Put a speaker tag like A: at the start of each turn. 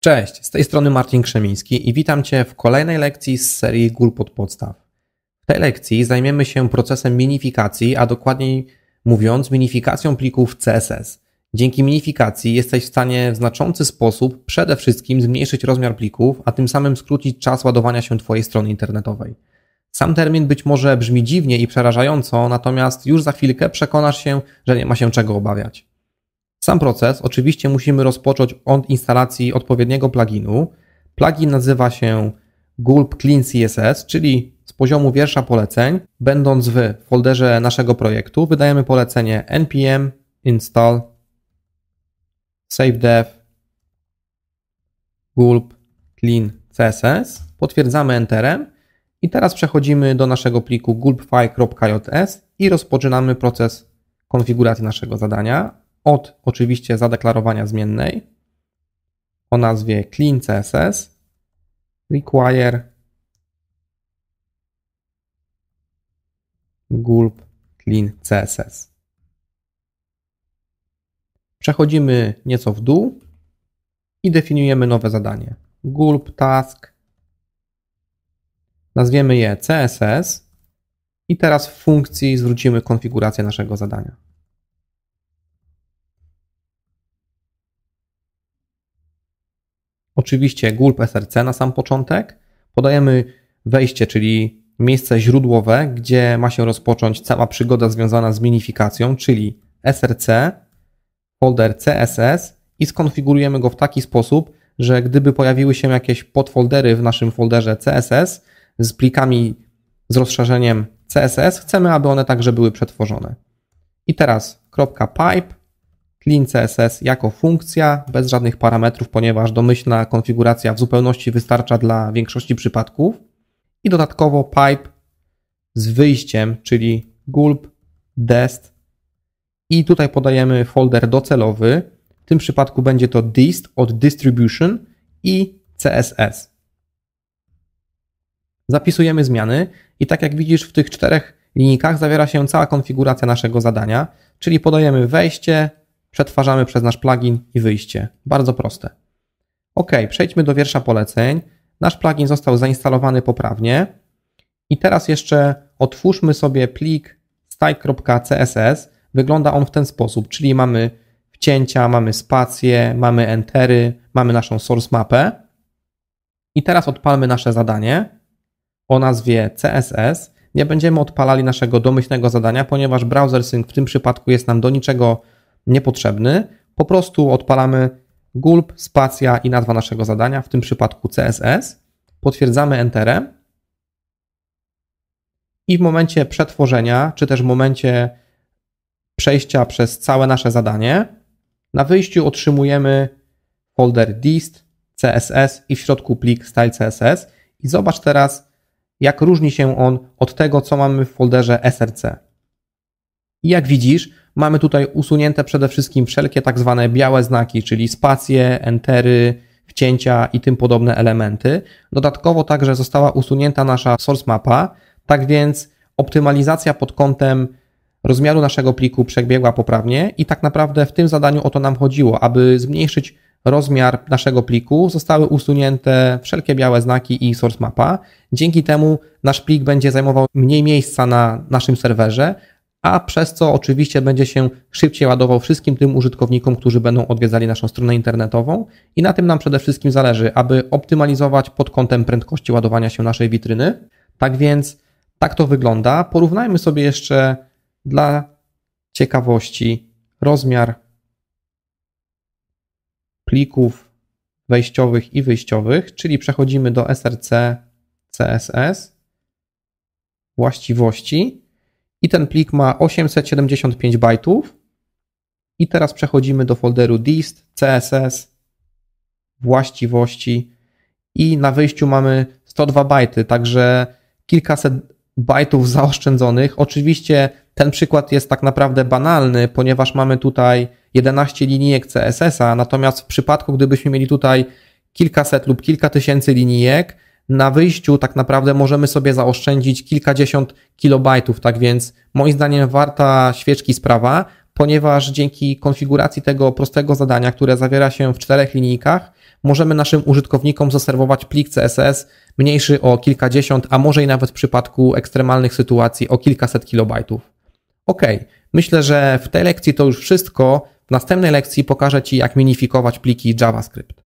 A: Cześć, z tej strony Marcin Krzemiński i witam Cię w kolejnej lekcji z serii Gór pod podstaw. W tej lekcji zajmiemy się procesem minifikacji, a dokładniej mówiąc minifikacją plików CSS. Dzięki minifikacji jesteś w stanie w znaczący sposób przede wszystkim zmniejszyć rozmiar plików, a tym samym skrócić czas ładowania się Twojej strony internetowej. Sam termin być może brzmi dziwnie i przerażająco, natomiast już za chwilkę przekonasz się, że nie ma się czego obawiać. Sam proces oczywiście musimy rozpocząć od instalacji odpowiedniego pluginu. Plugin nazywa się gulp clean CSS, czyli z poziomu wiersza poleceń, będąc w folderze naszego projektu, wydajemy polecenie npm install save dev gulp clean CSS, potwierdzamy enterem i teraz przechodzimy do naszego pliku gulpfile.js i rozpoczynamy proces konfiguracji naszego zadania od oczywiście zadeklarowania zmiennej o nazwie clean CSS require gulp clean CSS. Przechodzimy nieco w dół i definiujemy nowe zadanie. Gulp task. Nazwiemy je CSS i teraz w funkcji zwrócimy konfigurację naszego zadania. Oczywiście gulp SRC na sam początek. Podajemy wejście, czyli miejsce źródłowe, gdzie ma się rozpocząć cała przygoda związana z minifikacją, czyli SRC, folder CSS i skonfigurujemy go w taki sposób, że gdyby pojawiły się jakieś podfoldery w naszym folderze CSS z plikami z rozszerzeniem CSS, chcemy, aby one także były przetworzone. I teraz kropka .pipe Clean CSS jako funkcja bez żadnych parametrów, ponieważ domyślna konfiguracja w zupełności wystarcza dla większości przypadków. I dodatkowo pipe z wyjściem, czyli gulp, dest. I tutaj podajemy folder docelowy. W tym przypadku będzie to dist od distribution i CSS. Zapisujemy zmiany i tak jak widzisz w tych czterech linijkach zawiera się cała konfiguracja naszego zadania, czyli podajemy wejście, przetwarzamy przez nasz plugin i wyjście. Bardzo proste. Ok, przejdźmy do wiersza poleceń. Nasz plugin został zainstalowany poprawnie. I teraz jeszcze otwórzmy sobie plik style.css. Wygląda on w ten sposób, czyli mamy wcięcia, mamy spacje, mamy entery, mamy naszą source mapę. I teraz odpalmy nasze zadanie o nazwie CSS. Nie będziemy odpalali naszego domyślnego zadania, ponieważ browser sync w tym przypadku jest nam do niczego niepotrzebny. Po prostu odpalamy gulp, spacja i nazwa naszego zadania, w tym przypadku CSS. Potwierdzamy Enterem i w momencie przetworzenia, czy też w momencie przejścia przez całe nasze zadanie, na wyjściu otrzymujemy folder dist, CSS i w środku plik style.css. I zobacz teraz, jak różni się on od tego, co mamy w folderze src. I jak widzisz, mamy tutaj usunięte przede wszystkim wszelkie tak zwane białe znaki, czyli spacje, entery, wcięcia i tym podobne elementy. Dodatkowo także została usunięta nasza source mapa, tak więc optymalizacja pod kątem rozmiaru naszego pliku przebiegła poprawnie i tak naprawdę w tym zadaniu o to nam chodziło, aby zmniejszyć rozmiar naszego pliku, zostały usunięte wszelkie białe znaki i source mapa. Dzięki temu nasz plik będzie zajmował mniej miejsca na naszym serwerze, a przez co oczywiście będzie się szybciej ładował wszystkim tym użytkownikom, którzy będą odwiedzali naszą stronę internetową i na tym nam przede wszystkim zależy, aby optymalizować pod kątem prędkości ładowania się naszej witryny. Tak więc tak to wygląda. Porównajmy sobie jeszcze dla ciekawości rozmiar plików wejściowych i wyjściowych, czyli przechodzimy do src CSS właściwości i ten plik ma 875 bajtów. I teraz przechodzimy do folderu dist, css, właściwości i na wyjściu mamy 102 bajty, także kilkaset bajtów zaoszczędzonych. Oczywiście ten przykład jest tak naprawdę banalny, ponieważ mamy tutaj 11 linijek CSS-a, natomiast w przypadku, gdybyśmy mieli tutaj kilkaset lub kilka tysięcy linijek, na wyjściu tak naprawdę możemy sobie zaoszczędzić kilkadziesiąt kilobajtów, tak więc moim zdaniem warta świeczki sprawa, ponieważ dzięki konfiguracji tego prostego zadania, które zawiera się w czterech linijkach, możemy naszym użytkownikom zaserwować plik CSS mniejszy o kilkadziesiąt, a może i nawet w przypadku ekstremalnych sytuacji o kilkaset kilobajtów. Ok, myślę, że w tej lekcji to już wszystko. W następnej lekcji pokażę Ci, jak minifikować pliki JavaScript.